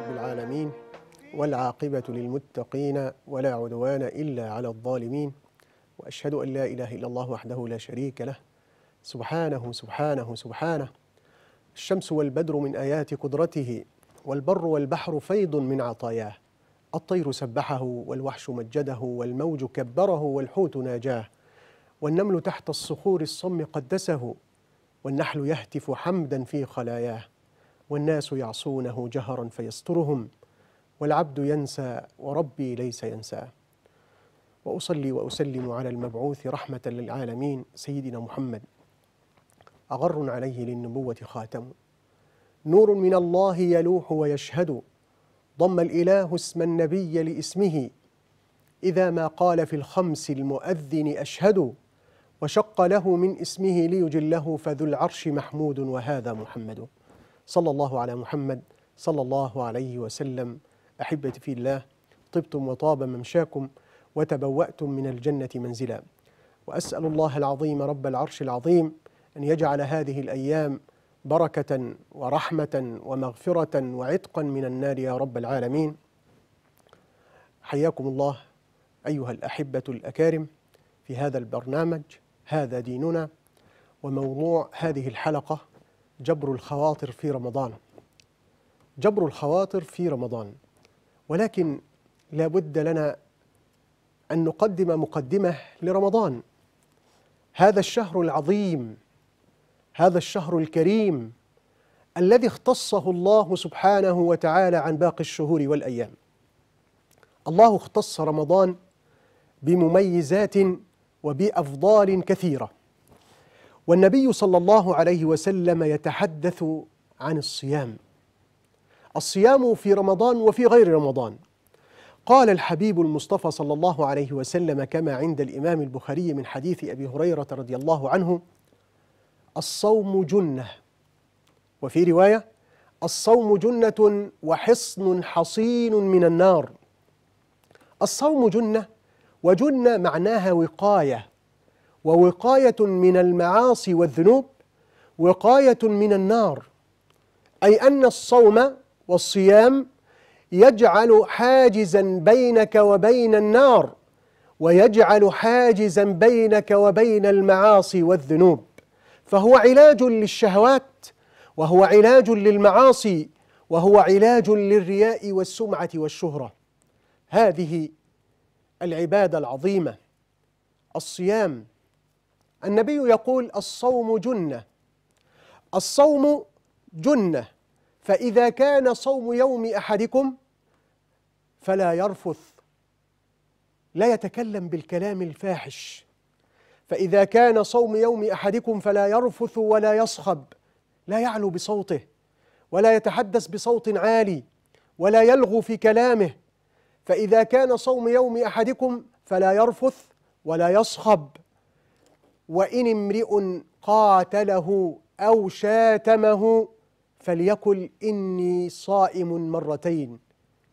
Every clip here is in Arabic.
رب العالمين والعاقبة للمتقين ولا عدوان إلا على الظالمين وأشهد أن لا إله إلا الله وحده لا شريك له سبحانه سبحانه سبحانه الشمس والبدر من آيات قدرته والبر والبحر فيض من عطاياه الطير سبحه والوحش مجده والموج كبره والحوت ناجاه والنمل تحت الصخور الصم قدسه والنحل يهتف حمدا في خلاياه والناس يعصونه جهرا فيسترهم والعبد ينسى وربي ليس ينساه واصلي واسلم على المبعوث رحمه للعالمين سيدنا محمد اغر عليه للنبوه خاتم نور من الله يلوح ويشهد ضم الاله اسم النبي لاسمه اذا ما قال في الخمس المؤذن اشهد وشق له من اسمه ليجله فذو العرش محمود وهذا محمد صلى الله على محمد صلى الله عليه وسلم أحبتي في الله طبتم وطاب ممشاكم وتبوأتم من الجنة منزلا وأسأل الله العظيم رب العرش العظيم أن يجعل هذه الأيام بركة ورحمة ومغفرة وعتقا من النار يا رب العالمين حياكم الله أيها الأحبة الأكارم في هذا البرنامج هذا ديننا وموضوع هذه الحلقة جبر الخواطر في رمضان جبر الخواطر في رمضان ولكن لا بد لنا أن نقدم مقدمة لرمضان هذا الشهر العظيم هذا الشهر الكريم الذي اختصه الله سبحانه وتعالى عن باقي الشهور والأيام الله اختص رمضان بمميزات وبأفضال كثيرة والنبي صلى الله عليه وسلم يتحدث عن الصيام الصيام في رمضان وفي غير رمضان قال الحبيب المصطفى صلى الله عليه وسلم كما عند الإمام البخاري من حديث أبي هريرة رضي الله عنه الصوم جنة وفي رواية الصوم جنة وحصن حصين من النار الصوم جنة وجنة معناها وقاية ووقاية من المعاصي والذنوب وقاية من النار أي أن الصوم والصيام يجعل حاجزا بينك وبين النار ويجعل حاجزا بينك وبين المعاصي والذنوب فهو علاج للشهوات وهو علاج للمعاصي وهو علاج للرياء والسمعة والشهرة هذه العبادة العظيمة الصيام النبي يقول الصوم جنة الصوم جنة فإذا كان صوم يوم أحدكم فلا يرفث لا يتكلم بالكلام الفاحش فإذا كان صوم يوم أحدكم فلا يرفث ولا يصخب لا يعلو بصوته ولا يتحدث بصوت عالي ولا يلغو في كلامه فإذا كان صوم يوم أحدكم فلا يرفث ولا يصخب وإن امرئ قاتله أو شاتمه فليقل إني صائم مرتين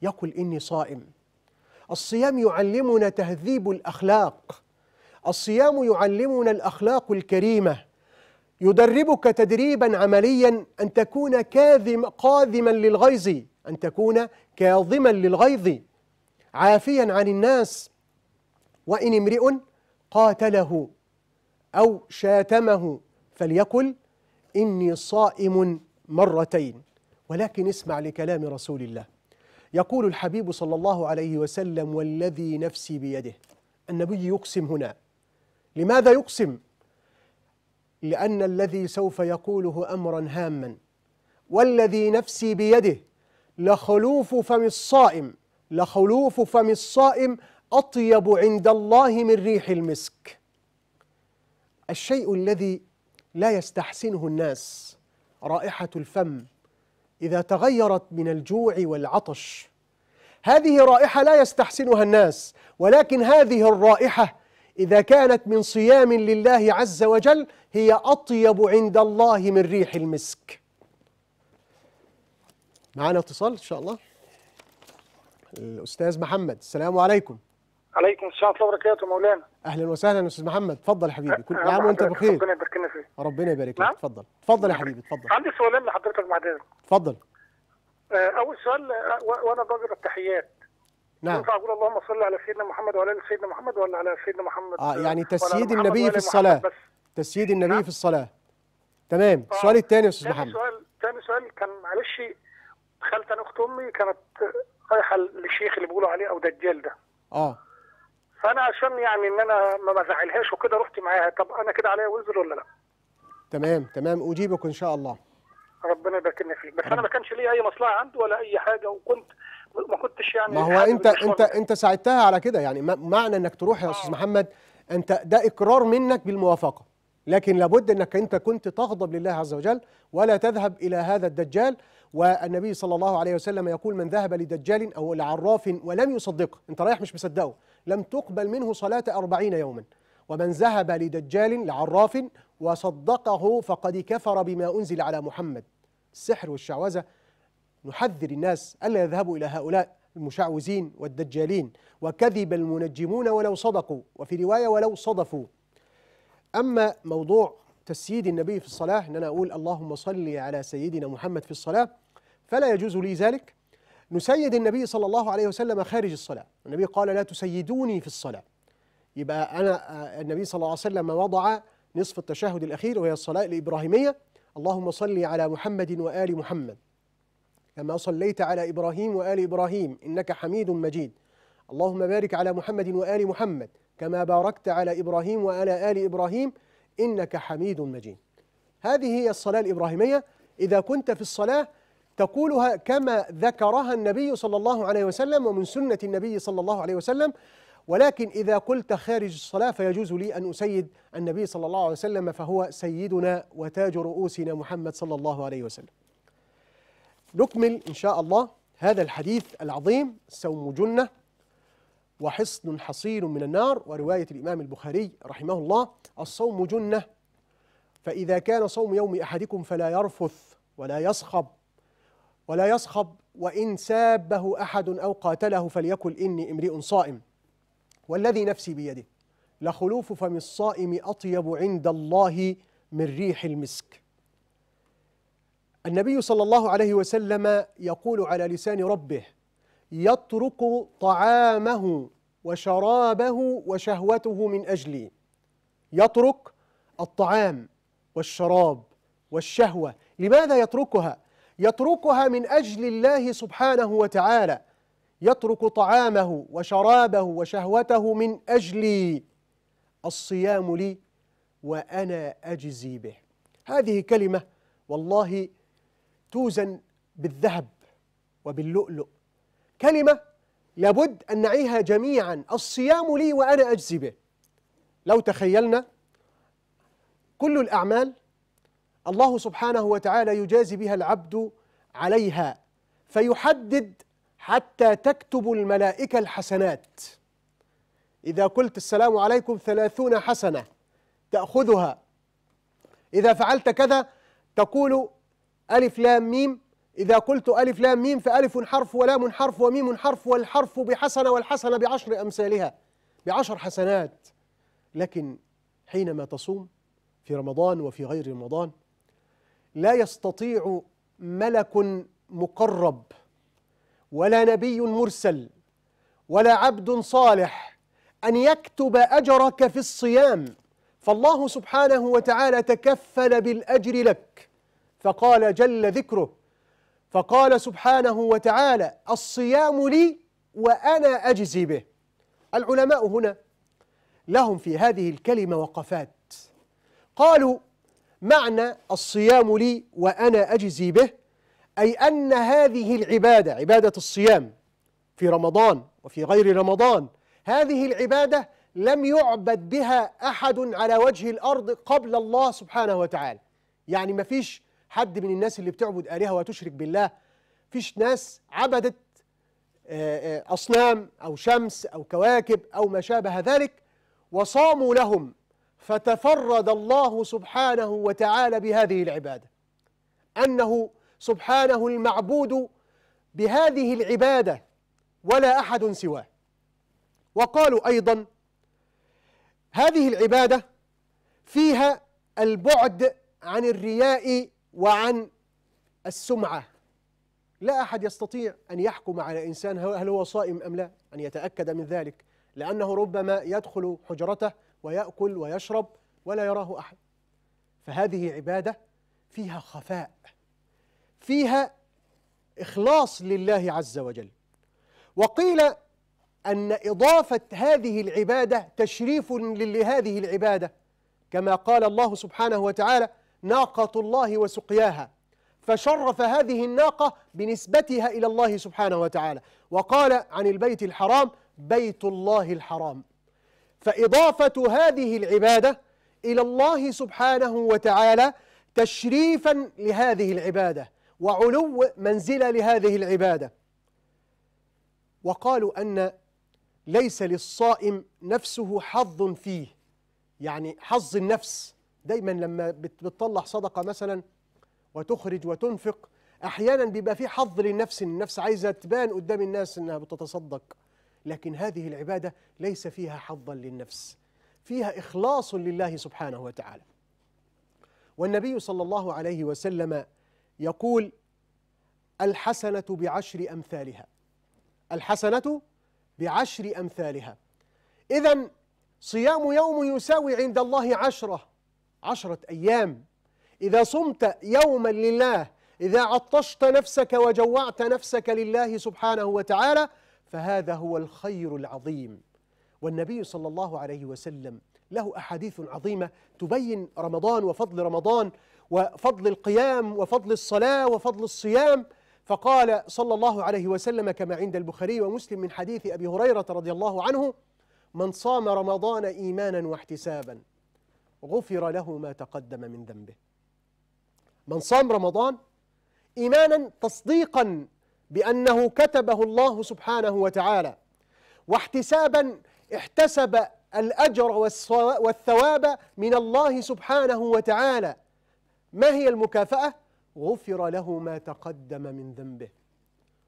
يقل إني صائم الصيام يعلمنا تهذيب الأخلاق الصيام يعلمنا الأخلاق الكريمة يدربك تدريبا عمليا أن تكون كاذم قاذما للغيظ أن تكون كاظما للغيظ عافيا عن الناس وإن امرئ قاتله أو شاتمه فليقل إني صائم مرتين ولكن اسمع لكلام رسول الله يقول الحبيب صلى الله عليه وسلم والذي نفسي بيده النبي يقسم هنا لماذا يقسم لأن الذي سوف يقوله أمرا هاما والذي نفسي بيده لخلوف فم الصائم لخلوف فم الصائم أطيب عند الله من ريح المسك الشيء الذي لا يستحسنه الناس رائحة الفم إذا تغيرت من الجوع والعطش هذه رائحة لا يستحسنها الناس ولكن هذه الرائحة إذا كانت من صيام لله عز وجل هي أطيب عند الله من ريح المسك معنا اتصال إن شاء الله الأستاذ محمد السلام عليكم عليكم السلام ورحمه الله وبركاته مولانا اهلا وسهلا استاذ محمد اتفضل يا حبيبي كل عام أه، وانت بخير ربنا يبارك فيك ربنا يبارك لك اتفضل نعم؟ اتفضل يا حبيبي اتفضل عندي سؤالين لحضرتك بعد اذنك اتفضل أه، اول سؤال أه، وانا بجرب التحيات نعم ينفع اقول اللهم صل على سيدنا محمد وعلى ال سيدنا محمد ولا على سيدنا محمد اه يعني تسييد النبي في الصلاه تسييد النبي في الصلاه تمام السؤال الثاني يا استاذ محمد سؤال ثاني سؤال كان معلش خالت انا اخت امي كانت رايحه للشيخ اللي بيقولوا عليه او دجال ده اه فانا عشان يعني ان انا ما بزعلهاش وكده رحت معاها طب انا كده عليا وزر ولا لا تمام تمام اجيبك ان شاء الله ربنا يبارك لنا فيك بس انا ما كانش لي اي مصلحه عنده ولا اي حاجه وكنت ما كنتش يعني ما هو انت انت انت ساعدتها على كده يعني معنى انك تروح يا استاذ آه. محمد انت ده اقرار منك بالموافقه لكن لابد انك انت كنت تغضب لله عز وجل ولا تذهب الى هذا الدجال والنبي صلى الله عليه وسلم يقول من ذهب لدجال او لعراف ولم يصدقه انت رايح مش مصدقه لم تقبل منه صلاة أربعين يوما ومن ذهب لدجال لعراف وصدقه فقد كفر بما أنزل على محمد السحر والشعوذة نحذر الناس ألا يذهبوا إلى هؤلاء المشعوذين والدجالين وكذب المنجمون ولو صدقوا وفي رواية ولو صدفوا أما موضوع تسييد النبي في الصلاة أن أنا أقول اللهم صل على سيدنا محمد في الصلاة فلا يجوز لي ذلك نسيد النبي صلى الله عليه وسلم خارج الصلاة النبي قال لا تسيدوني في الصلاة يبقى أنا آه، النبي صلى الله عليه وسلم وضع نصف التشهد الأخير وهي الصلاة الإبراهيمية اللهم صل على محمد وآل محمد كما صليت على إبراهيم وآل إبراهيم إنك حميد مجيد اللهم بارك على محمد وآل محمد كما باركت على إبراهيم وعلى آل إبراهيم إنك حميد مجيد هذه هي الصلاة الإبراهيمية إذا كنت في الصلاة تقولها كما ذكرها النبي صلى الله عليه وسلم ومن سنة النبي صلى الله عليه وسلم ولكن إذا قلت خارج الصلاة فيجوز لي أن أسيد النبي صلى الله عليه وسلم فهو سيدنا وتاج رؤوسنا محمد صلى الله عليه وسلم نكمل إن شاء الله هذا الحديث العظيم سوم جنة وحصن حصين من النار ورواية الإمام البخاري رحمه الله الصوم جنة فإذا كان صوم يوم أحدكم فلا يرفث ولا يصخب ولا يصخب وإن سابه أحد أو قاتله فليقل إني امرئ صائم والذي نفسي بيده لخلوف فم الصائم أطيب عند الله من ريح المسك النبي صلى الله عليه وسلم يقول على لسان ربه يترك طعامه وشرابه وشهوته من أجلي يترك الطعام والشراب والشهوة لماذا يتركها يتركها من أجل الله سبحانه وتعالى يترك طعامه وشرابه وشهوته من أجلي الصيام لي وأنا أجزي به هذه كلمة والله توزن بالذهب وباللؤلؤ كلمة لابد أن نعيها جميعا الصيام لي وأنا أجزي به لو تخيلنا كل الأعمال الله سبحانه وتعالى يجازي بها العبد عليها فيحدد حتى تكتب الملائكة الحسنات إذا قلت السلام عليكم ثلاثون حسنة تأخذها إذا فعلت كذا تقول ألف لام ميم إذا قلت ألف لام ميم فألف حرف ولام حرف وميم حرف والحرف بحسنة والحسنة بعشر أمثالها بعشر حسنات لكن حينما تصوم في رمضان وفي غير رمضان لا يستطيع ملك مقرب ولا نبي مرسل ولا عبد صالح ان يكتب اجرك في الصيام فالله سبحانه وتعالى تكفل بالاجر لك فقال جل ذكره فقال سبحانه وتعالى الصيام لي وانا اجزي به العلماء هنا لهم في هذه الكلمه وقفات قالوا معنى الصيام لي وأنا أجزي به أي أن هذه العبادة عبادة الصيام في رمضان وفي غير رمضان هذه العبادة لم يعبد بها أحد على وجه الأرض قبل الله سبحانه وتعالى يعني ما فيش حد من الناس اللي بتعبد آلهة وتشرك بالله فيش ناس عبدت آه، آه، أصنام أو شمس أو كواكب أو ما شابه ذلك وصاموا لهم فتفرد الله سبحانه وتعالى بهذه العباده انه سبحانه المعبود بهذه العباده ولا احد سواه وقالوا ايضا هذه العباده فيها البعد عن الرياء وعن السمعه لا احد يستطيع ان يحكم على انسان هل هو صائم ام لا ان يتاكد من ذلك لانه ربما يدخل حجرته ويأكل ويشرب ولا يراه أحد فهذه عبادة فيها خفاء فيها إخلاص لله عز وجل وقيل أن إضافة هذه العبادة تشريف لهذه العبادة كما قال الله سبحانه وتعالى ناقة الله وسقياها فشرف هذه الناقة بنسبتها إلى الله سبحانه وتعالى وقال عن البيت الحرام بيت الله الحرام فإضافة هذه العبادة إلى الله سبحانه وتعالى تشريفا لهذه العبادة وعلو منزلة لهذه العبادة وقالوا أن ليس للصائم نفسه حظ فيه يعني حظ النفس دايما لما بتطلع صدقة مثلا وتخرج وتنفق أحيانا بيبقى في حظ للنفس النفس عايزة تبان قدام الناس أنها بتتصدق لكن هذه العبادة ليس فيها حظا للنفس فيها إخلاص لله سبحانه وتعالى والنبي صلى الله عليه وسلم يقول الحسنة بعشر أمثالها الحسنة بعشر أمثالها إذا صيام يوم يساوي عند الله عشرة عشرة أيام إذا صمت يوما لله إذا عطشت نفسك وجوعت نفسك لله سبحانه وتعالى فهذا هو الخير العظيم والنبي صلى الله عليه وسلم له أحاديث عظيمة تبين رمضان وفضل رمضان وفضل القيام وفضل الصلاة وفضل الصيام فقال صلى الله عليه وسلم كما عند البخاري ومسلم من حديث أبي هريرة رضي الله عنه من صام رمضان إيمانا واحتسابا غفر له ما تقدم من ذنبه من صام رمضان إيمانا تصديقا بأنه كتبه الله سبحانه وتعالى واحتسابا احتسب الأجر والثواب من الله سبحانه وتعالى ما هي المكافأة؟ غفر له ما تقدم من ذنبه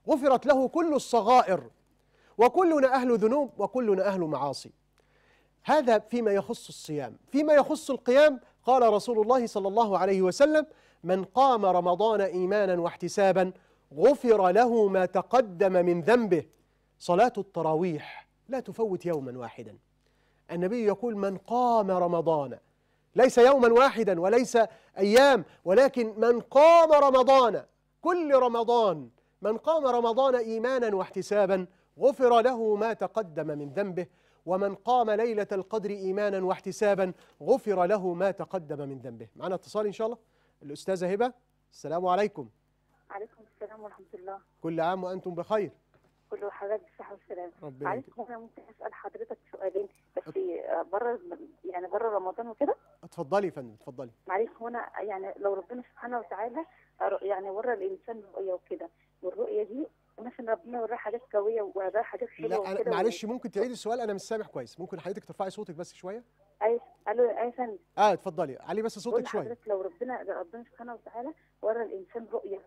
غفرت له كل الصغائر وكلنا أهل ذنوب وكلنا أهل معاصي هذا فيما يخص الصيام فيما يخص القيام قال رسول الله صلى الله عليه وسلم من قام رمضان إيمانا واحتسابا غفر له ما تقدم من ذنبه صلاة التراويح لا تفوت يوما واحدا النبي يقول من قام رمضان ليس يوما واحدا وليس أيام ولكن من قام رمضان كل رمضان من قام رمضان إيمانا واحتسابا غفر له ما تقدم من ذنبه ومن قام ليلة القدر إيمانا واحتسابا غفر له ما تقدم من ذنبه معنا اتصال إن شاء الله الأستاذة هبة السلام عليكم السلام ورحمه الله كل عام وانتم بخير كل حضرتك بالصحه والسلامه ربنا معلش انا ممكن اسال حضرتك سؤالين بس بره يعني بره رمضان وكده اتفضلي يا فندم اتفضلي معلش هنا يعني لو ربنا سبحانه وتعالى يعني ورى الانسان رؤيه وكده والرؤيه دي مثلا ربنا وراه حاجات قويه وراه حاجات حلوه لا معلش ممكن تعيد السؤال انا مش سامع كويس ممكن حضرتك ترفعي صوتك بس شويه ايوه الو اي فندم اه اتفضلي علي بس صوتك شويه لو ربنا ربنا سبحانه وتعالى ورى الانسان رؤيه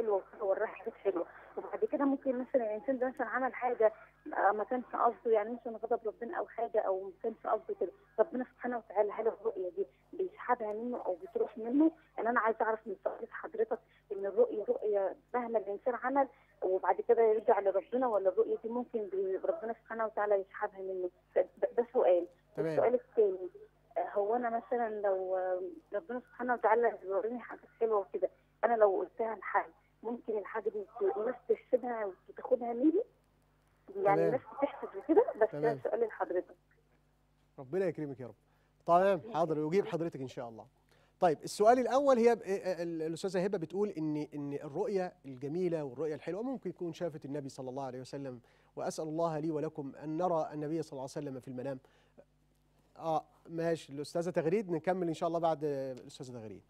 حلوه والريحه حلوه وبعد كده ممكن مثلا الانسان ده مثلا عمل حاجه آه، ما كانش قصده يعني مثلا غضب ربنا او حاجه او ما كانش قصده كده ربنا سبحانه وتعالى هل الرؤيه دي بيسحبها منه او بتروح منه يعني انا عايزه اعرف من سؤال حضرتك ان الرؤيه رؤيه مهما الانسان عمل وبعد كده يرجع لربنا ولا الرؤيه دي ممكن ربنا سبحانه وتعالى يسحبها منه ده سؤال تمام. السؤال الثاني آه، هو انا مثلا لو آه، ربنا سبحانه وتعالى بيوريني حاجات حلوه وكده انا لو يعني الناس بتحسد وكده بس ده سؤال لحضرتك ربنا يكرمك يا رب تمام حاضر يجيب حضرتك ان شاء الله طيب السؤال الاول هي آه، آه، الاستاذه هبه بتقول ان ان الرؤيه الجميله والرؤيه الحلوه ممكن يكون شافت النبي صلى الله عليه وسلم واسال الله لي ولكم ان نرى النبي صلى الله عليه وسلم في المنام اه, آه، ماشي الاستاذه تغريد نكمل ان شاء الله بعد الاستاذه تغريد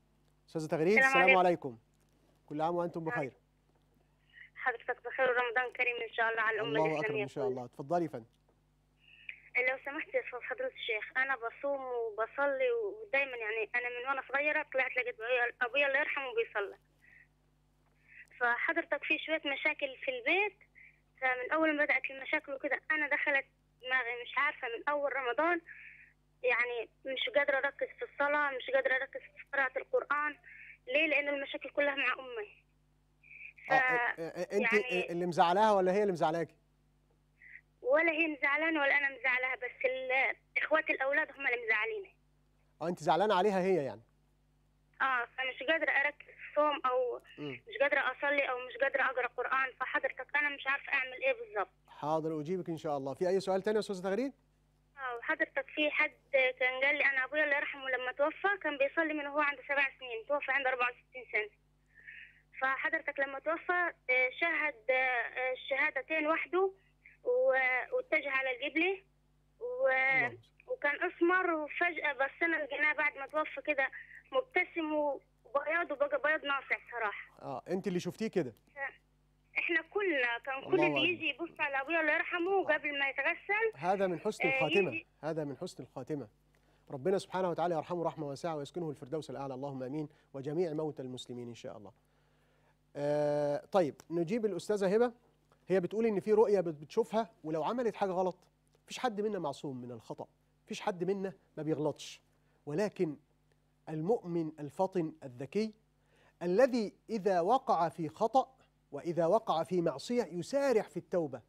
استاذه تغريد السلام عليكم كل عام وانتم بخير حضرتك بخير ورمضان كريم ان شاء الله على الامه الله اكبر ان شاء الله اتفضلي يا فندم لو سمحت يا استاذ حضرة الشيخ انا بصوم وبصلي ودايما يعني انا من وانا صغيره طلعت لقيت ابويا الله يرحمه بيصلي فحضرتك في شويه مشاكل في البيت فمن اول ما بدات المشاكل وكده انا دخلت دماغي مش عارفه من اول رمضان يعني مش قادره اركز في الصلاه مش قادره اركز في قراءه القران ليه لان المشاكل كلها مع امي آه،, آه،, آه،, آه انت يعني اللي مزعلاها ولا هي اللي مزعلاكي؟ ولا هي مزعلانه ولا انا مزعلاها بس اخوات الاولاد هم اللي مزعليني اه انت زعلانه عليها هي يعني اه فمش قادره اركز في الصوم او م. مش قادره اصلي او مش قادره اقرا قران فحضرتك انا مش عارفه اعمل ايه بالظبط حاضر اجيبك ان شاء الله في اي سؤال تاني يا استاذه تغريد اه وحضرتك في حد كان قال لي انا ابويا الله يرحمه لما توفى كان بيصلي من وهو عنده سبع سنين توفى عنده 64 سنه فحضرتك لما توفى آه، شهد آه، آه، الشهادتين وحده واتجه على و... نعم. وكان اسمر وفجأة بصينا لقيناه بعد ما توفى كده مبتسم وبياض وبقى بياض ناصع صراحة اه انت اللي شفتيه كده احنا كلنا كان كل اللي يجي يبص على ابويا الله يرحمه قبل ما يتغسل هذا من حسن الخاتمة هذا من حسن الخاتمة ربنا سبحانه وتعالى يرحمه رحمة واسعة ويسكنه الفردوس الأعلى اللهم أمين وجميع موتى المسلمين إن شاء الله آه طيب نجيب الاستاذه هبه هي بتقول ان في رؤيه بتشوفها ولو عملت حاجه غلط مفيش حد منا معصوم من الخطا مفيش حد منا ما بيغلطش ولكن المؤمن الفطن الذكي الذي اذا وقع في خطا واذا وقع في معصيه يسارع في التوبه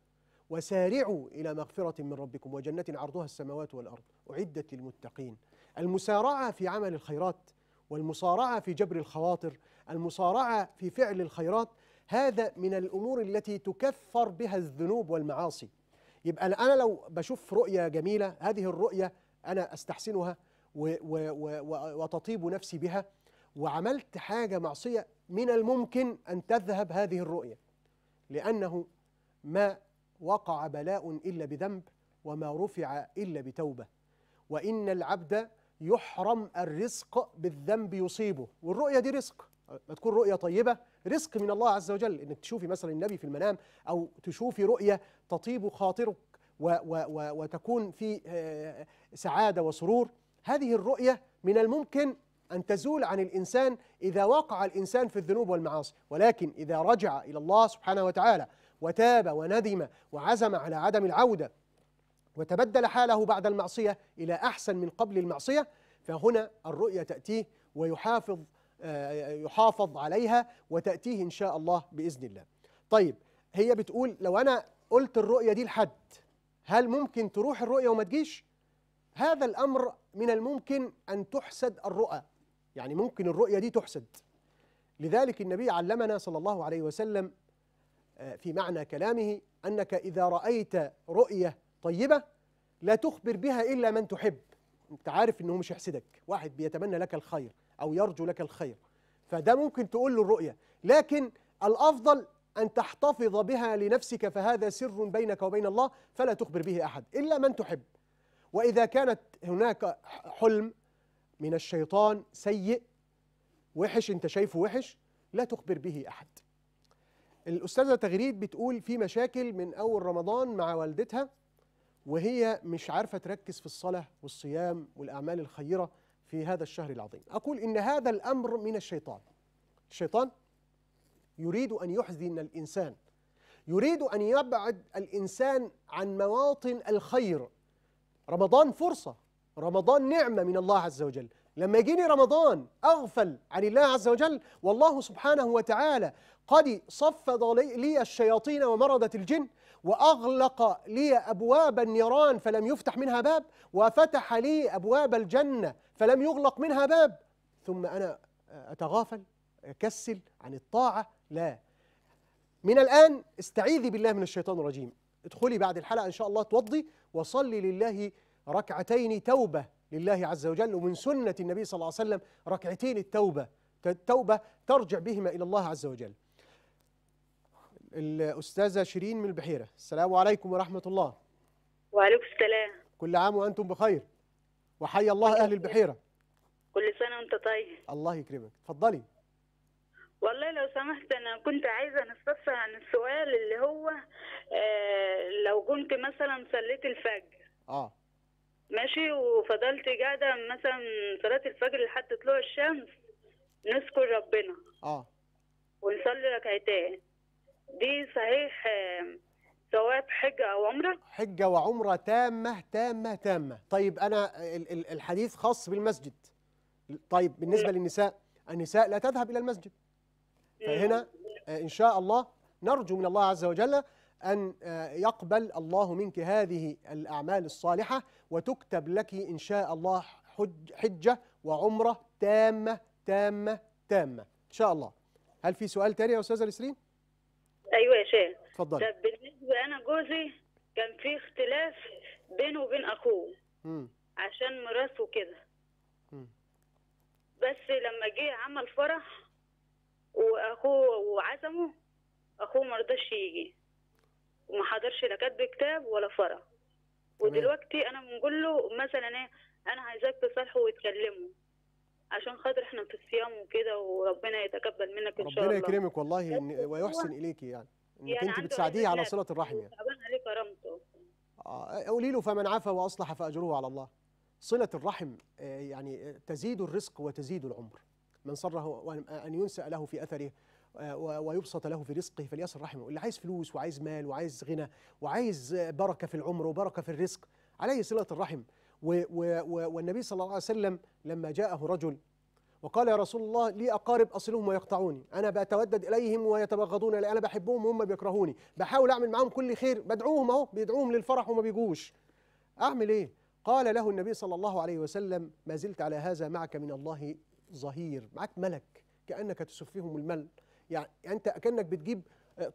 وسارعوا الى مغفره من ربكم وجنه عرضها السماوات والارض اعدت للمتقين المسارعه في عمل الخيرات والمصارعه في جبر الخواطر المصارعه في فعل الخيرات هذا من الامور التي تكفر بها الذنوب والمعاصي يبقى انا لو بشوف رؤيه جميله هذه الرؤيه انا استحسنها وتطيب نفسي بها وعملت حاجه معصيه من الممكن ان تذهب هذه الرؤيه لانه ما وقع بلاء الا بذنب وما رفع الا بتوبه وان العبد يحرم الرزق بالذنب يصيبه والرؤية دي رزق ما تكون رؤية طيبة رزق من الله عز وجل انك تشوفي مثلا النبي في المنام او تشوفي رؤية تطيب خاطرك و و و وتكون في آه، سعادة وسرور هذه الرؤية من الممكن أن تزول عن الإنسان إذا وقع الإنسان في الذنوب والمعاصي ولكن إذا رجع إلى الله سبحانه وتعالى وتاب وندم وعزم على عدم العودة وتبدل حاله بعد المعصية إلى أحسن من قبل المعصية فهنا الرؤية تأتيه ويحافظ آه، يحافظ عليها وتأتيه إن شاء الله بإذن الله طيب هي بتقول لو أنا قلت الرؤية دي لحد هل ممكن تروح الرؤية وما تجيش؟ هذا الأمر من الممكن أن تحسد الرؤى يعني ممكن الرؤية دي تحسد لذلك النبي علمنا صلى الله عليه وسلم آه، في معنى كلامه أنك إذا رأيت رؤية طيبة لا تخبر بها إلا من تحب أنت عارف أنه مش يحسدك واحد بيتمنى لك الخير أو يرجو لك الخير فده ممكن تقول له الرؤية لكن الأفضل أن تحتفظ بها لنفسك فهذا سر بينك وبين الله فلا تخبر به أحد إلا من تحب وإذا كانت هناك حلم من الشيطان سيء وحش أنت شايفه وحش لا تخبر به أحد الأستاذة تغريد بتقول في مشاكل من أول رمضان مع والدتها وهي مش عارفة تركز في الصلاة والصيام والأعمال الخيرة في هذا الشهر العظيم أقول إن هذا الأمر من الشيطان الشيطان يريد أن يحزن الإنسان يريد أن يبعد الإنسان عن مواطن الخير رمضان فرصة رمضان نعمة من الله عز وجل لما يجيني رمضان أغفل عن الله عز وجل والله سبحانه وتعالى قد صفض لي الشياطين ومرضة الجن وأغلق لي أبواب النيران فلم يفتح منها باب وفتح لي أبواب الجنة فلم يغلق منها باب ثم أنا آه، أتغافل أكسل عن الطاعة لا من الآن استعيذي بالله من الشيطان الرجيم ادخلي بعد الحلقة إن شاء الله توضي وصلي لله ركعتين توبة لله عز وجل ومن سنة النبي صلى الله عليه وسلم ركعتين التوبة التوبة ترجع بهما إلى الله عز وجل الأستاذة شيرين من البحيرة السلام عليكم ورحمة الله وعليكم السلام كل عام وأنتم بخير وحي الله أهل البحيرة كل سنة وأنت طيب الله يكرمك اتفضلي والله لو سمحت أنا كنت عايزة نستفسر عن السؤال اللي هو آه لو كنت مثلا صليت الفجر اه ماشي وفضلت قاعدة مثلا صلاة الفجر لحد طلوع الشمس نذكر ربنا اه ونصلي ركعتين دي صحيح سواء حجة أو عمرة حجة وعمرة تامة تامة تامة طيب أنا الحديث خاص بالمسجد طيب بالنسبة للنساء النساء لا تذهب إلى المسجد فهنا آه، إن شاء الله نرجو من الله عز وجل أن آه، يقبل الله منك هذه الأعمال الصالحة وتكتب لك إن شاء الله حج حجة وعمرة تامة تامة تامة إن شاء الله هل في سؤال تاني يا أستاذة نسرين؟ ايوه يا شيخ اتفضلي طب بالنسبه انا جوزي كان في اختلاف بينه وبين اخوه امم عشان مراته كده بس لما جه عمل فرح واخوه وعزمه اخوه ما رضاش يجي وما حضرش لا كاتب كتاب ولا فرح ودلوقتي انا بنقول له مثلا ايه انا عايزاك تصالحه وتكلمه عشان خاطر احنا في الصيام وكده وربنا يتقبل منك ان شاء الله ربنا يكرمك والله ويحسن اليكي يعني انك يعني انت بتساعديه على صله الرحم يعني تعبان عليه كرامته آه قولي له فمن عفا واصلح فاجره على الله صله الرحم آه، يعني آه، تزيد الرزق وتزيد العمر من سره ان ينسى له في اثره آه، ويبسط له في رزقه فليصل رحمه اللي عايز فلوس وعايز مال وعايز غنى وعايز بركه في العمر وبركه في الرزق عليه صله الرحم والنبي صلى الله عليه وسلم لما جاءه رجل وقال يا رسول الله لي أقارب أصلهم ويقطعوني أنا بأتودد إليهم ويتبغضون لي أنا بحبهم وهم بيكرهوني بحاول أعمل معاهم كل خير بدعوهم أهو بيدعوهم للفرح وما بيجوش أعمل إيه؟ قال له النبي صلى الله عليه وسلم ما زلت على هذا معك من الله ظهير معك ملك كأنك تسفهم المل يعني أنت كأنك بتجيب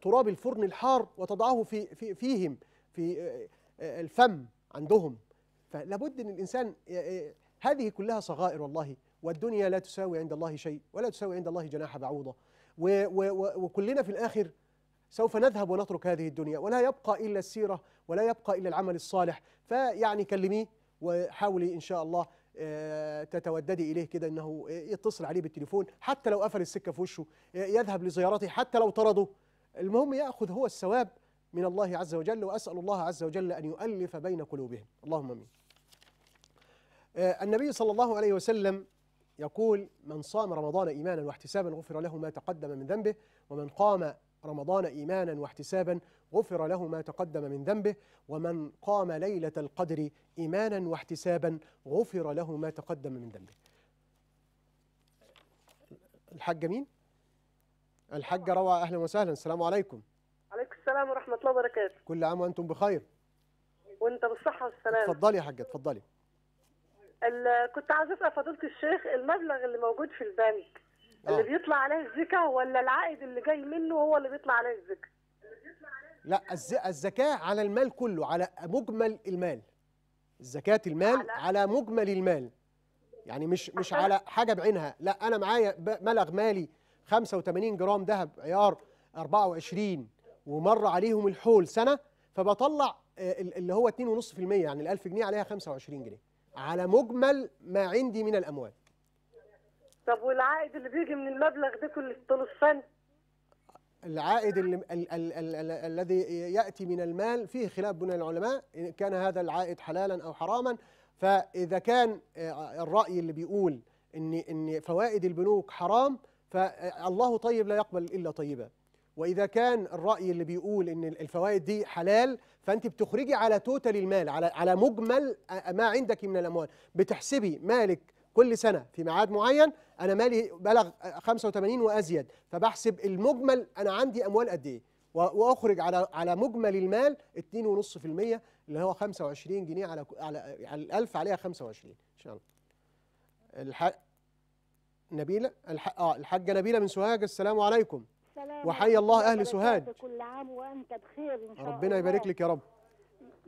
تراب الفرن الحار وتضعه في, في فيهم في آه، آه، الفم عندهم فلابد أن الإنسان آه، هذه كلها صغائر والله والدنيا لا تساوي عند الله شيء ولا تساوي عند الله جناح بعوضة و و وكلنا في الآخر سوف نذهب ونترك هذه الدنيا ولا يبقى إلا السيرة ولا يبقى إلا العمل الصالح فيعني كلميه وحاولي إن شاء الله آه، تتوددي اليه كده انه يتصل عليه بالتليفون حتى لو قفل السكه في وشه آه، يذهب لزيارته حتى لو طرده المهم ياخذ هو الثواب من الله عز وجل واسال الله عز وجل ان يؤلف بين قلوبهم اللهم امين آه، النبي صلى الله عليه وسلم يقول من صام رمضان إيمانا واحتسابا غفر له ما تقدم من ذنبه ومن قام رمضان إيمانا واحتسابا غفر له ما تقدم من ذنبه ومن قام ليلة القدر إيمانا واحتسابا غفر له ما تقدم من ذنبه الحاج مين؟ الحاج روعة أهلا وسهلا السلام عليكم عليكم السلام ورحمة الله وبركاته كل عام وأنتم بخير وأنت بالصحة والسلامة اتفضلي يا حاجة اتفضلي كنت عايز اسال فضيله الشيخ المبلغ اللي موجود في البنك اللي آه. بيطلع عليه الزكاه ولا العائد اللي جاي منه هو اللي بيطلع عليه الزكاه؟ لا الزكاه على المال كله على مجمل المال زكاه المال على, على مجمل المال يعني مش مش على حاجه بعينها لا انا معايا ملغ مالي 85 جرام ذهب عيار 24 ومر عليهم الحول سنه فبطلع آه، اللي هو 2.5% يعني ال 1000 جنيه عليها 25 جنيه على مجمل ما عندي من الاموال طب والعائد اللي بيجي من المبلغ ده كله طول السنه العائد الذي ياتي من المال فيه خلاف بين العلماء ان كان هذا العائد حلالا او حراما فاذا كان آه، الراي اللي بيقول ان ان فوائد البنوك حرام فالله طيب لا يقبل الا طيبا واذا كان الراي اللي بيقول ان الفوائد دي حلال فانت بتخرجي على توتال المال على على مجمل آه، ما عندك من الاموال بتحسبي مالك كل سنه في ميعاد معين انا مالي بلغ 85 آه، وازيد فبحسب المجمل انا عندي اموال قد ايه واخرج على على مجمل المال 2.5% اللي هو 25 جنيه على على على ال1000 عليها 25 ان شاء الله الحق نبيله الحق اه الحاجه نبيله من سوهاج السلام عليكم السلامة وحي الله أهل سوهاج كل عام وأنت بخير إن شاء ربنا الله. يبارك لك يا رب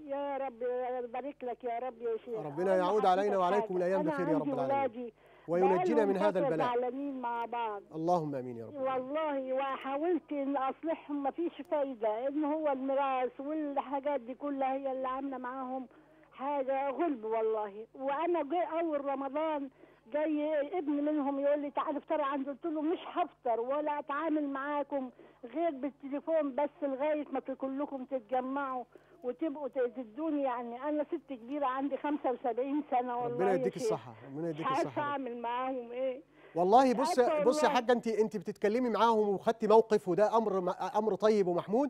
يا رب يبارك لك يا رب يا شيخ ربنا يعود علينا وعليكم الأيام بخير يا رب العالمين وينجينا من هذا البلاء زعلانين مع بعض اللهم امين يا رب والله وحاولت ان اصلحهم ما فيش فايده ان هو الميراث والحاجات دي كلها هي اللي عامله معاهم حاجه غلب والله وانا اول رمضان جاي ابن منهم يقول لي تعالي افطري عندي قلت له مش هفطر ولا اتعامل معاكم غير بالتليفون بس لغايه ما كلكم تتجمعوا وتبقوا تدوني يعني انا ست كبيره عندي 75 سنه والله ربنا يديك الصحه ربنا يديك الصحه عارفه اعمل معاهم ايه والله بص بص يا حاجه انت انت بتتكلمي معاهم وخدتي موقف وده امر امر طيب ومحمود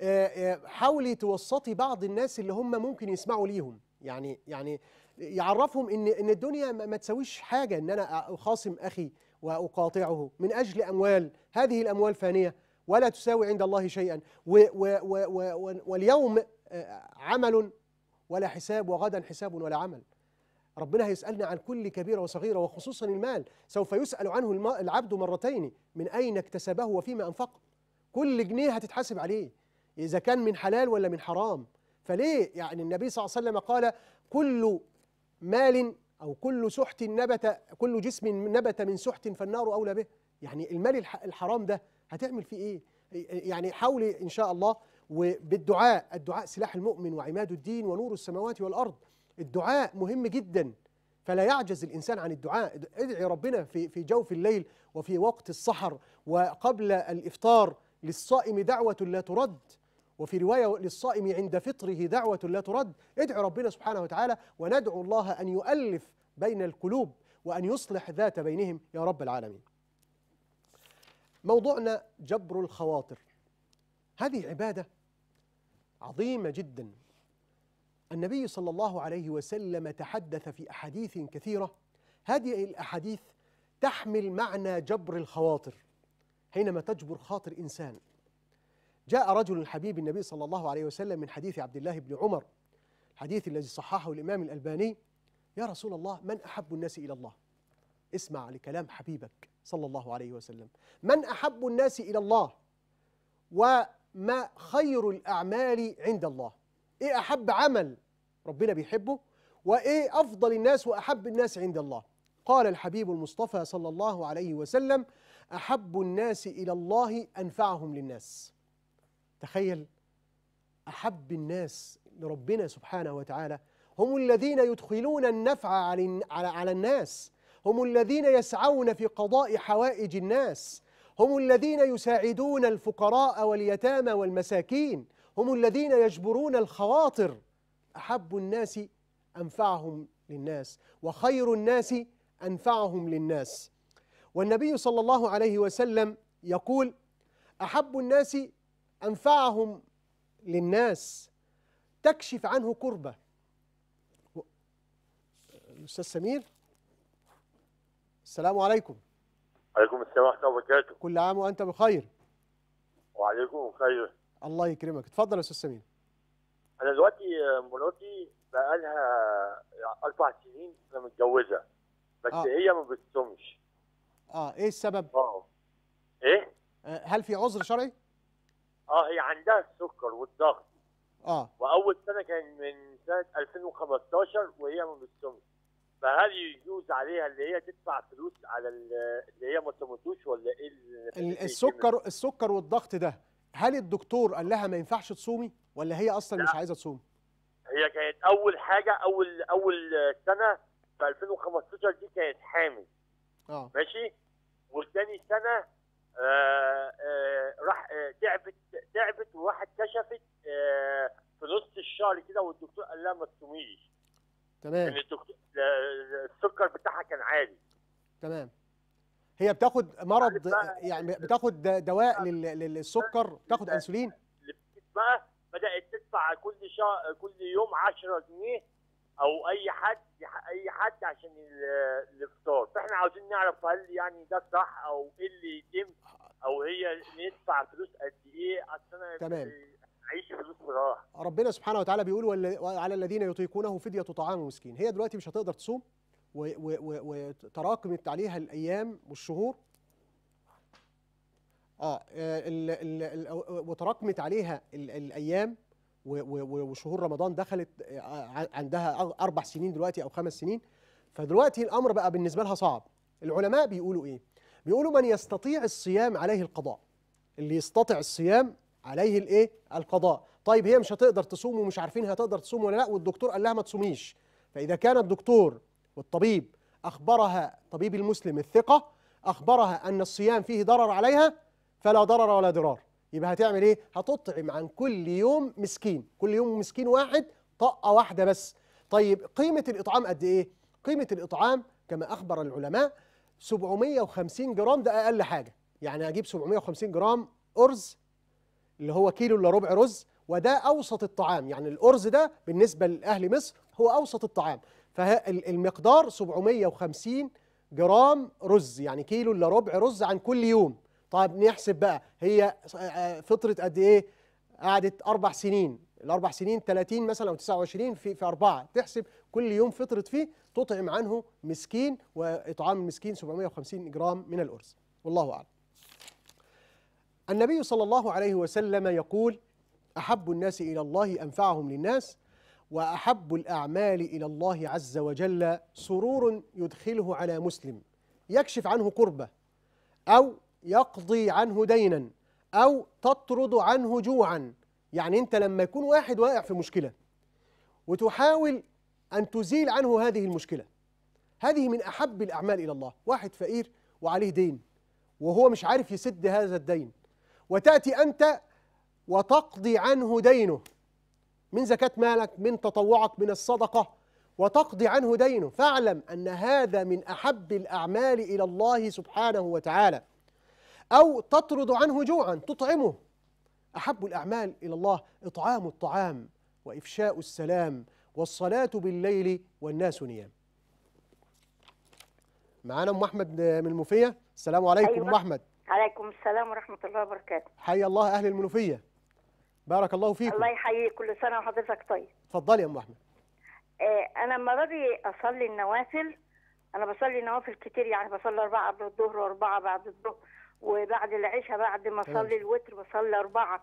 آه، آه، حاولي توسطي بعض الناس اللي هم ممكن يسمعوا ليهم يعني يعني يعرفهم ان ان الدنيا ما تساويش حاجه ان انا اخاصم اخي واقاطعه من اجل اموال هذه الاموال فانيه ولا تساوي عند الله شيئا و و و و واليوم آه، عمل ولا حساب وغدا حساب ولا عمل ربنا هيسالنا عن كل كبيره وصغيره وخصوصا المال سوف يسال عنه العبد مرتين من اين اكتسبه وفيما انفقه كل جنيه هتتحاسب عليه اذا كان من حلال ولا من حرام فليه يعني النبي صلى الله عليه وسلم قال كل مال أو كل سحت نبت كل جسم نبت من سحت فالنار أولى به يعني المال الحرام ده هتعمل فيه إيه يعني حاولي إن شاء الله وبالدعاء الدعاء سلاح المؤمن وعماد الدين ونور السماوات والأرض الدعاء مهم جدا فلا يعجز الإنسان عن الدعاء ادعي ربنا في في جوف الليل وفي وقت السحر وقبل الإفطار للصائم دعوة لا ترد وفي رواية للصائم عند فطره دعوة لا ترد ادعو ربنا سبحانه وتعالى وندعو الله أن يؤلف بين القلوب وأن يصلح ذات بينهم يا رب العالمين موضوعنا جبر الخواطر هذه عبادة عظيمة جدا النبي صلى الله عليه وسلم تحدث في أحاديث كثيرة هذه الأحاديث تحمل معنى جبر الخواطر حينما تجبر خاطر إنسان جاء رجل حبيب النبي صلى الله عليه وسلم من حديث عبد الله بن عمر الحديث الذي صححه الإمام الألباني يا رسول الله من أحب الناس إلى الله اسمع لكلام حبيبك صلى الله عليه وسلم من أحب الناس إلى الله وما خير الأعمال عند الله إيه أحب عمل ربنا بيحبه وإيه أفضل الناس وأحب الناس عند الله قال الحبيب المصطفى صلى الله عليه وسلم أحب الناس إلى الله أنفعهم للناس تخيل أحب الناس لربنا سبحانه وتعالى هم الذين يدخلون النفع على, على الناس هم الذين يسعون في قضاء حوائج الناس هم الذين يساعدون الفقراء واليتامى والمساكين هم الذين يجبرون الخواطر أحب الناس أنفعهم للناس وخير الناس أنفعهم للناس والنبي صلى الله عليه وسلم يقول أحب الناس أنفعهم للناس تكشف عنه كربة الأستاذ سمير السلام عليكم عليكم السلام ورحمة الله وبركاته كل عام وأنت بخير وعليكم بخير الله يكرمك اتفضل يا أستاذ سمير أنا دلوقتي مراتي بقى لها أربع سنين أنا متجوزة بس آه. هي ما بتصومش اه ايه السبب؟ اه ايه؟ آه، هل في عذر شرعي؟ اه هي عندها السكر والضغط اه واول سنه كان من سنه 2015 وهي ما بتصومش فهل يجوز عليها اللي هي تدفع فلوس على اللي هي ما صمتوش ولا ايه السكر السكر والضغط ده هل الدكتور قال لها ما ينفعش تصومي ولا هي اصلا لا. مش عايزه تصوم هي كانت اول حاجه اول اول سنه في 2015 دي كانت حامل اه ماشي والتاني سنه آه، آه، راح آه، تعبت تعبت وواحد كشفت في نص الشهر كده والدكتور قال لها ما تصوميش تمام الدكتور السكر بتاعها كان عالي تمام هي بتاخد مرض يعني بتاخد دواء للسكر بتاخد انسولين بقى بدات تدفع كل شهر كل يوم 10 جنيه او اي حد اي حد عشان الافطار فاحنا عاوزين نعرف هل يعني ده صح او ايه اللي يتم او هي ندفع فلوس قد ايه اصل انا تمام عيش فلوس ربنا سبحانه وتعالى بيقول وعلى الذين يطيقونه فديه طعام مسكين هي دلوقتي مش هتقدر تصوم وتراكمت عليها الايام والشهور اه وتراكمت عليها الايام وشهور رمضان دخلت عندها اربع سنين دلوقتي او خمس سنين فدلوقتي الامر بقى بالنسبه لها صعب العلماء بيقولوا ايه بيقولوا من يستطيع الصيام عليه القضاء اللي يستطع الصيام عليه الايه القضاء طيب هي مش هتقدر تصوم ومش عارفين هتقدر تصوم ولا لا والدكتور قال لها ما تصوميش فاذا كان الدكتور والطبيب اخبرها طبيب المسلم الثقه اخبرها ان الصيام فيه ضرر عليها فلا ضرر ولا ضرار يبقى هتعمل ايه هتطعم عن كل يوم مسكين كل يوم مسكين واحد طقه واحده بس طيب قيمه الاطعام قد ايه قيمه الاطعام كما اخبر العلماء 750 جرام ده اقل حاجه يعني اجيب 750 جرام ارز اللي هو كيلو الا ربع رز وده اوسط الطعام يعني الارز ده بالنسبه لاهل مصر هو اوسط الطعام فالمقدار 750 جرام رز يعني كيلو الا ربع رز عن كل يوم طيب نحسب بقى هي آه، فطرت قد ايه قعدت اربع سنين الاربع سنين 30 مثلا او 29 في في اربعه تحسب كل يوم فطرت فيه تطعم عنه مسكين واطعام المسكين 750 جرام من الارز والله اعلم. النبي صلى الله عليه وسلم يقول: احب الناس الى الله انفعهم للناس واحب الاعمال الى الله عز وجل سرور يدخله على مسلم يكشف عنه كربه او يقضي عنه دينا أو تطرد عنه جوعا يعني أنت لما يكون واحد واقع في مشكلة وتحاول أن تزيل عنه هذه المشكلة هذه من أحب الأعمال إلى الله واحد فقير وعليه دين وهو مش عارف يسد هذا الدين وتأتي أنت وتقضي عنه دينه من زكاة مالك من تطوعك من الصدقة وتقضي عنه دينه فاعلم أن هذا من أحب الأعمال إلى الله سبحانه وتعالى أو تطرد عنه جوعا تطعمه أحب الأعمال إلى الله إطعام الطعام وإفشاء السلام والصلاة بالليل والناس نيام معانا أم أحمد من المنوفية السلام عليكم أيوة. أم أحمد عليكم السلام ورحمة الله وبركاته حيا الله أهل المنوفية بارك الله فيكم الله يحييك كل سنة وحضرتك طيب اتفضلي يا أم أحمد آه، أنا لما باجي أصلي النوافل أنا بصلي نوافل كتير يعني بصلي أربعة قبل الظهر وأربعة بعد الظهر وبعد العشاء بعد ما اصلي الوتر بصلي اربعه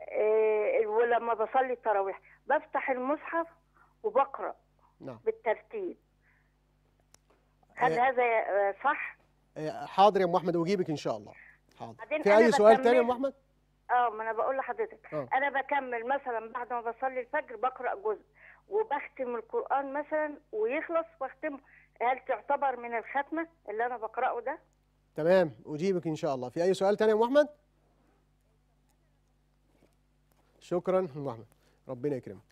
إيه ولما بصلي التراويح بفتح المصحف وبقرا نعم بالترتيب آه. هل إيه هذا صح؟ إيه حاضر يا ام احمد واجيبك ان شاء الله حاضر في اي سؤال تاني يا ام احمد؟ اه ما انا بقول لحضرتك آه. انا بكمل مثلا بعد ما بصلي الفجر بقرا جزء وبختم القران مثلا ويخلص واختمه هل تعتبر من الختمه اللي انا بقراه ده؟ تمام أجيبك إن شاء الله في أي سؤال تاني يا أم أحمد شكرا أم أحمد ربنا يكرمك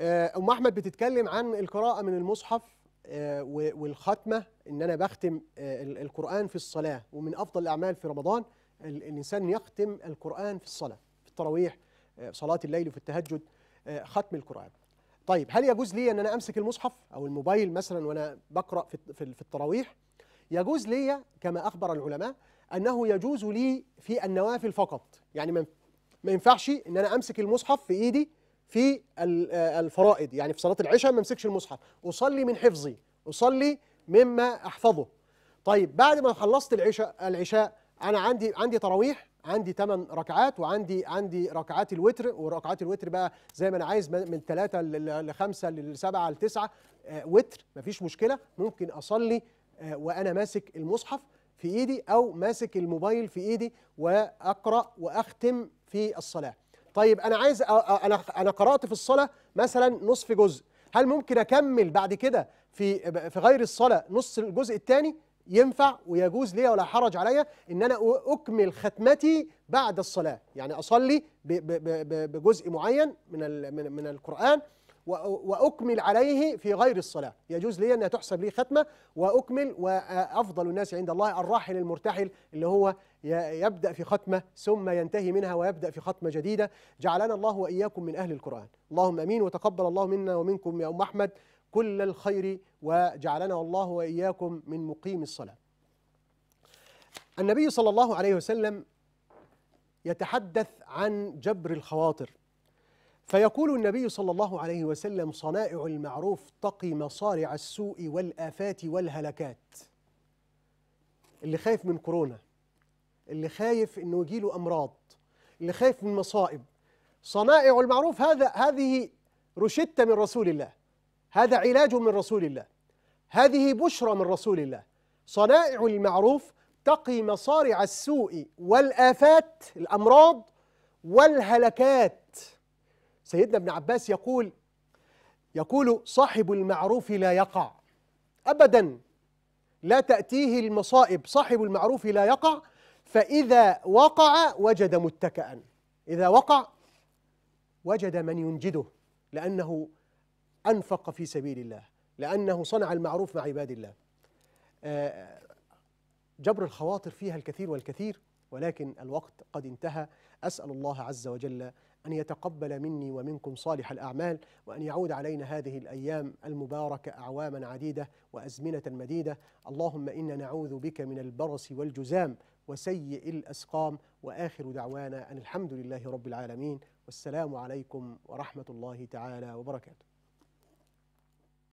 أم آه، أحمد بتتكلم عن القراءة من المصحف آه، والختمة إن أنا بختم آه، القرآن في الصلاة ومن أفضل الأعمال في رمضان الإنسان يختم القرآن في الصلاة في التراويح صلاة الليل وفي التهجد ختم القرآن طيب هل يجوز لي أن أنا أمسك المصحف أو الموبايل مثلا وأنا بقرأ في التراويح يجوز لي كما أخبر العلماء أنه يجوز لي في النوافل فقط يعني ما ينفعش أن أنا أمسك المصحف في إيدي في آه، الفرائض يعني في صلاة العشاء ما أمسكش المصحف أصلي من حفظي أصلي مما أحفظه طيب بعد ما خلصت العشاء العشاء أنا عندي عندي تراويح عندي 8 ركعات وعندي عندي ركعات الوتر وركعات الوتر بقى زي ما انا عايز من 3 ل 5 ل 7 ل 9 وتر مفيش مشكله ممكن اصلي آه، وانا ماسك المصحف في ايدي او ماسك الموبايل في ايدي واقرا واختم في الصلاه طيب انا عايز انا انا قرات في الصلاه مثلا نصف جزء هل ممكن اكمل بعد كده في في غير الصلاه نص الجزء الثاني ينفع ويجوز ليا ولا حرج عليا ان انا اكمل ختمتي بعد الصلاه يعني اصلي بجزء معين من من القران وأكمل عليه في غير الصلاة يجوز لي أنها تحسب لي ختمة وأكمل وأفضل الناس عند الله الراحل المرتحل اللي هو يبدأ في ختمة ثم ينتهي منها ويبدأ في ختمة جديدة جعلنا الله وإياكم من أهل القرآن اللهم أمين وتقبل الله منا ومنكم يا أم أحمد كل الخير وجعلنا الله وإياكم من مقيم الصلاة النبي صلى الله عليه وسلم يتحدث عن جبر الخواطر فيقول النبي صلى الله عليه وسلم صنائع المعروف تقي مصارع السوء والآفات والهلكات اللي خايف من كورونا اللي خايف انه يجيله امراض اللي خايف من مصائب صنائع المعروف هذا هذه روشتة من رسول الله هذا علاج من رسول الله هذه بشرى من رسول الله صنائع المعروف تقي مصارع السوء والآفات الأمراض والهلكات سيدنا ابن عباس يقول يقول صاحب المعروف لا يقع أبدا لا تأتيه المصائب صاحب المعروف لا يقع فإذا وقع وجد متكئا إذا وقع وجد من ينجده لأنه أنفق في سبيل الله لأنه صنع المعروف مع عباد الله آه، جبر الخواطر فيها الكثير والكثير ولكن الوقت قد انتهى أسأل الله عز وجل أن يتقبل مني ومنكم صالح الأعمال وأن يعود علينا هذه الأيام المباركة أعواما عديدة وأزمنة مديدة اللهم إنا نعوذ بك من البرص والجزام وسيء الأسقام وآخر دعوانا أن الحمد لله رب العالمين والسلام عليكم ورحمة الله تعالى وبركاته